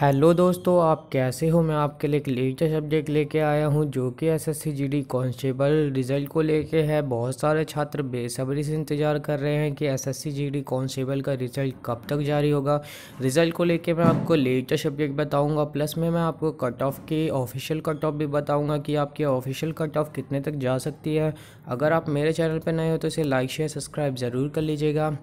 hello दोस्तों आप कैसे हो मैं आपके लिए एक लेटेस्ट सब्जेक्ट लेके आया हूँ जो कि एसएससी जीडी कांस्टेबल रिजल्ट को लेके है बहुत सारे छात्र बेसब्री से इंतज़ार कर रहे हैं कि एसएससी जीडी कांस्टेबल का रिजल्ट कब तक जारी होगा रिजल्ट को लेके मैं आपको लेटेस्ट सब्जेक्ट बताऊँगा प्लस में मैं आपको कट ऑफ की ऑफिशियल कट ऑफ भी बताऊँगा कि आपकी ऑफिशियल कट ऑफ कितने तक जा सकती है अगर आप मेरे चैनल पर नए हो तो इसे लाइक शेयर सब्सक्राइब ज़रूर कर लीजिएगा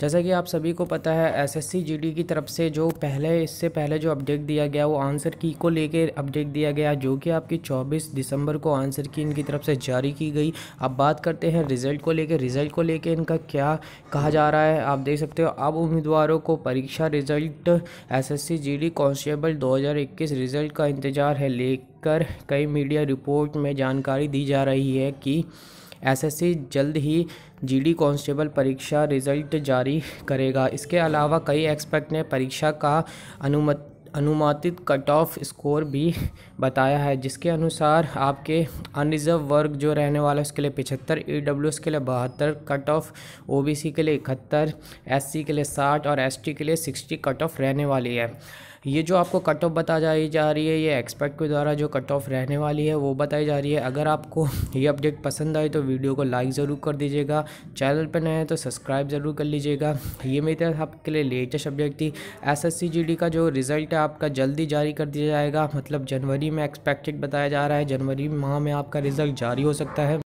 जैसा कि आप सभी को पता है एसएससी जीडी की तरफ से जो पहले इससे पहले जो अपडेट दिया गया वो आंसर की को लेके अपडेट दिया गया जो कि आपकी 24 दिसंबर को आंसर की इनकी तरफ से जारी की गई अब बात करते हैं रिजल्ट को लेकर रिजल्ट को लेकर इनका क्या कहा जा रहा है आप देख सकते हो अब उम्मीदवारों को परीक्षा रिजल्ट कॉन्स्टेबल दो कांस्टेबल इक्कीस रिजल्ट का इंतजार है लेकर कई मीडिया रिपोर्ट में जानकारी दी जा रही है कि एसएससी जल्द ही जीडी कांस्टेबल परीक्षा रिजल्ट जारी करेगा इसके अलावा कई एक्सपर्ट ने परीक्षा का अनुमत अनुमानित कट ऑफ स्कोर भी बताया है जिसके अनुसार आपके अनरिजर्व वर्ग जो रहने वाला है उसके लिए पिछहत्तर ई डब्ल्यू एस के लिए बहत्तर cut off O B C के लिए इकहत्तर एस सी के लिए साठ और एस टी के लिए सिक्सटी कट ऑफ रहने वाली है ये जो आपको कट ऑफ बताई जा रही है ये एक्सपर्ट के द्वारा जो कट ऑफ रहने वाली है वो बताई जा रही है अगर आपको ये अपडेट पसंद आए तो वीडियो को लाइक ज़रूर कर दीजिएगा चैनल पर नए हैं तो सब्सक्राइब ज़रूर कर लीजिएगा ये मेरी आपके लिए लेटेस्ट अपडेट थी एस का जो रिज़ल्ट है आपका जल्दी जारी कर दिया जाएगा मतलब जनवरी में एक्सपेक्टेड बताया जा रहा है जनवरी माह में आपका रिज़ल्ट जारी हो सकता है